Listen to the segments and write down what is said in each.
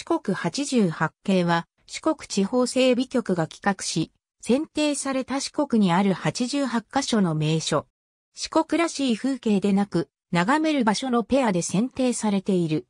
四国88系は四国地方整備局が企画し、選定された四国にある88カ所の名所。四国らしい風景でなく、眺める場所のペアで選定されている。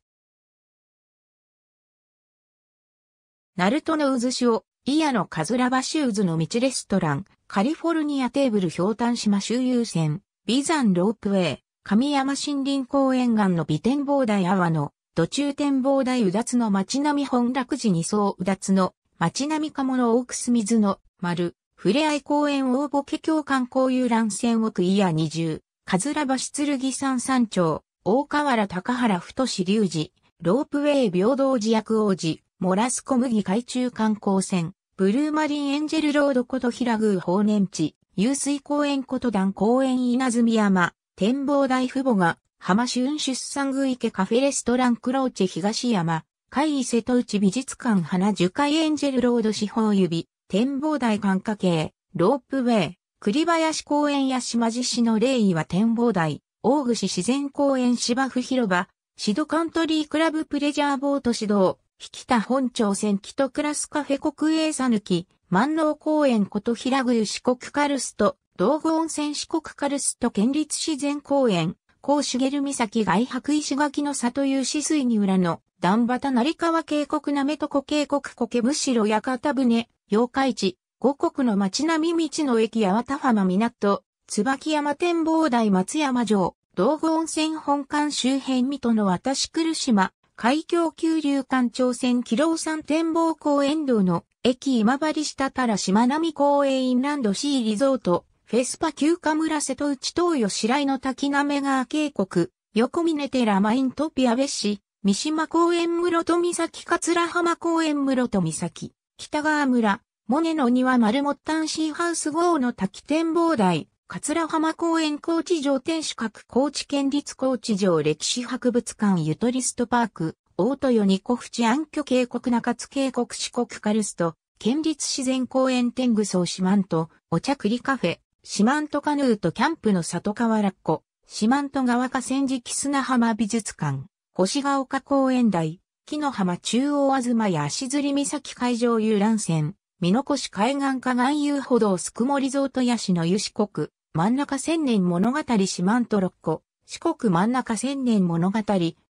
ナルトの渦潮、イヤのカズラバシューズの道レストラン、カリフォルニアテーブル氷炭島周遊船、ビザンロープウェイ、神山森林公園岸の美展望台阿波の途中展望台うだつの町並み本楽寺二層うだつの町並鴨の大楠水の丸、ふれあい公園大ボケ協観光遊覧船奥伊谷二重、かずら橋剣山山頂、大河原高原太志隆二、ロープウェイ平等寺役王子、モラス小麦海中観光船、ブルーマリンエンジェルロードこと平宮法年地、遊水公園こと段公園稲積山、展望台父母が、浜春出産具池カフェレストランクローチェ東山、海伊瀬戸内美術館花樹海エンジェルロード四方指、展望台眼科系、ロープウェイ、栗林公園や島地市の霊岩展望台、大串自然公園芝生広場、シドカントリークラブプレジャーボート指導、引田本町線キトクラスカフェ国営さぬき、万能公園こと平宮四国カルスト、道後温泉四国カルスト県立自然公園、甲茂岬外白石垣の里有志水に裏の、段端成川渓谷なめとこ渓谷苔むしろ屋形船、八日市、五国の町並み道の駅八幡浜港、椿山展望台松山城、道後温泉本館周辺水戸の渡し来島、海峡急流館朝鮮キロ山展望公園道の駅今治下から島並公園インランドシーリゾート、フェスパ旧暇村瀬戸内東予白井の滝滑川渓谷、横峰寺マイントピア別市、三島公園室戸岬桂浜公園室戸岬、北川村、モネの庭丸モッタンシーハウス号の滝展望台、桂浜公園高知城天守閣高知県立高知城歴史博物館ゆとりストパーク、大豊二小淵暗居渓谷中津渓谷四国カルスト、県立自然公園天狗草四万と、お茶栗カフェ、四万十カヌーとキャンプの里川ラッコ、四万十川河川敷砂浜美術館、星ヶ丘公園台、木の浜中央あずまや足摺岬海上遊覧船、見残し海岸下岸遊歩道すくもリゾートヤシの湯四国、真ん中千年物語四万十六個、四国真ん中千年物語、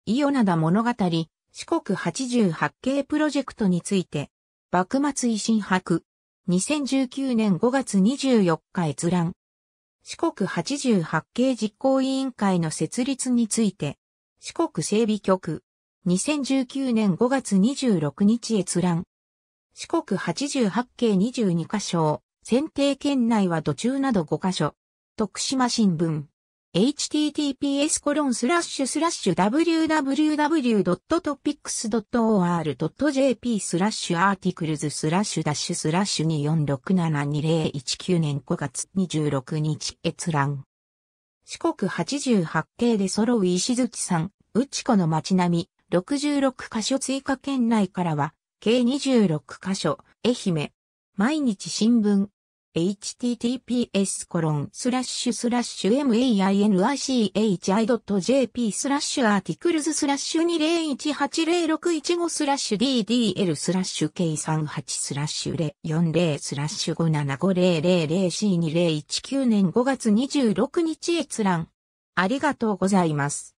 伊予灘物語、四国八十八景プロジェクトについて、幕末維新博、2019年5月24日閲覧。四国88系実行委員会の設立について、四国整備局、2019年5月26日閲覧。四国88系22箇所、選定県内は土中など5箇所。徳島新聞。https www.topics.or.jp スラッシュアーティクルズスラッシュダッシュスラッシュ2467219年5月26日閲覧。四国88景で揃う石月山、内子の街並み、66カ所追加県内からは、計26カ所、愛媛。毎日新聞、https コロンスラッシュスラッシュ mainichi.jp スラッシュアーティクルズスラッシュ2018061 5スラッシュ ddl スラッシュ k38 スラッシュ040スラッシュ5 7 5 0 0 c 2 0 1 9年5月26日閲覧。ありがとうございます。